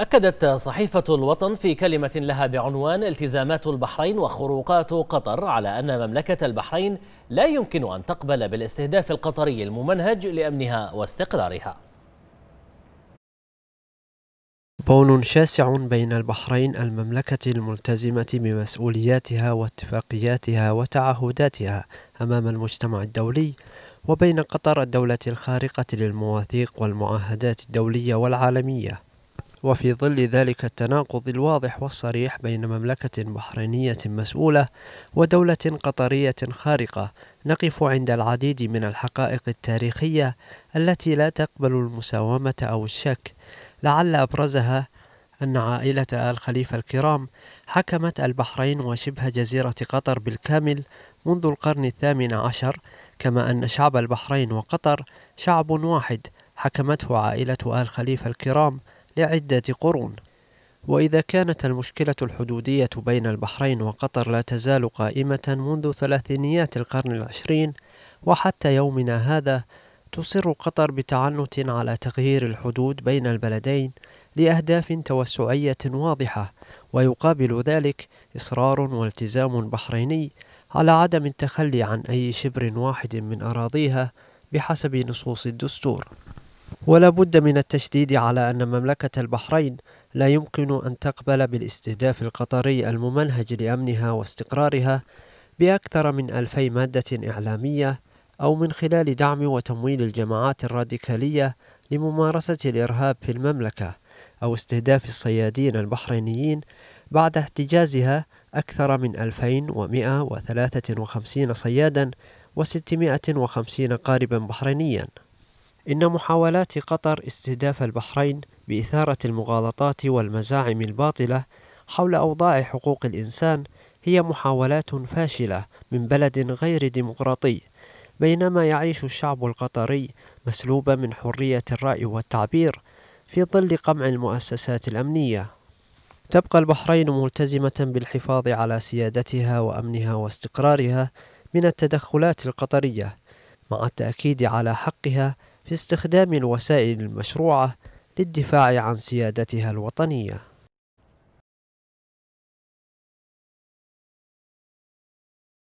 أكدت صحيفة الوطن في كلمة لها بعنوان التزامات البحرين وخروقات قطر على أن مملكة البحرين لا يمكن أن تقبل بالاستهداف القطري الممنهج لأمنها واستقرارها بون شاسع بين البحرين المملكة الملتزمة بمسؤولياتها واتفاقياتها وتعهداتها أمام المجتمع الدولي وبين قطر الدولة الخارقة للمواثيق والمعاهدات الدولية والعالمية وفي ظل ذلك التناقض الواضح والصريح بين مملكة بحرينية مسؤولة ودولة قطرية خارقة نقف عند العديد من الحقائق التاريخية التي لا تقبل المساومة أو الشك لعل أبرزها أن عائلة آل خليفة الكرام حكمت البحرين وشبه جزيرة قطر بالكامل منذ القرن الثامن عشر كما أن شعب البحرين وقطر شعب واحد حكمته عائلة آل خليفة الكرام لعدة قرون وإذا كانت المشكلة الحدودية بين البحرين وقطر لا تزال قائمة منذ ثلاثينيات القرن العشرين وحتى يومنا هذا تصر قطر بتعنت على تغيير الحدود بين البلدين لأهداف توسعية واضحة ويقابل ذلك إصرار والتزام بحريني على عدم التخلي عن أي شبر واحد من أراضيها بحسب نصوص الدستور ولا بد من التشديد على أن مملكة البحرين لا يمكن أن تقبل بالاستهداف القطري الممنهج لأمنها واستقرارها بأكثر من ألفي مادة إعلامية أو من خلال دعم وتمويل الجماعات الراديكالية لممارسة الإرهاب في المملكة أو استهداف الصيادين البحرينيين بعد احتجازها أكثر من 2153 صيادا و650 قاربا بحرينيا إن محاولات قطر استهداف البحرين بإثارة المغالطات والمزاعم الباطلة حول أوضاع حقوق الإنسان هي محاولات فاشلة من بلد غير ديمقراطي بينما يعيش الشعب القطري مسلوبا من حرية الرأي والتعبير في ظل قمع المؤسسات الأمنية تبقى البحرين ملتزمة بالحفاظ على سيادتها وأمنها واستقرارها من التدخلات القطرية مع التأكيد على حقها في استخدام الوسائل المشروعة للدفاع عن سيادتها الوطنية